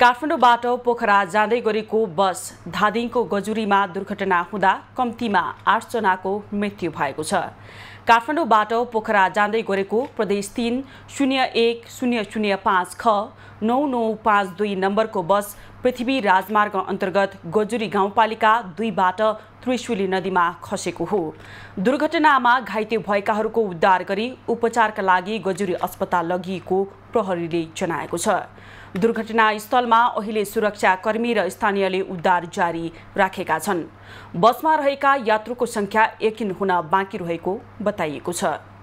काठमाडौँबाट पोखरा जाँदै गरेको बस धादिङको गजुरीमा दुर्घटना हुँदा कम्तीमा आठजनाको मृत्यु भएको छ काठमाडौँबाट पोखरा जाँदै गरेको प्रदेश तिन शून्य एक शून्य शून्य पाँच ख नौ नौ पाँच दुई नम्बरको बस पृथ्वी राजमार्ग अन्तर्गत गजुरी गाउँपालिका दुईबाट त्रिशुली नदीमा खसेको हो दुर्घटनामा घाइते भएकाहरूको उद्धार गरी उपचारका लागि गजुरी अस्पताल लगिएको प्रहरीले जनाएको छ दुर्घटनास्थलमा अहिले सुरक्षाकर्मी र स्थानीयले उद्धार जारी राखेका छन् बसमा रहेका यात्रुको सङ्ख्या एकिन हुन बाँकी रहेको बताइएको छ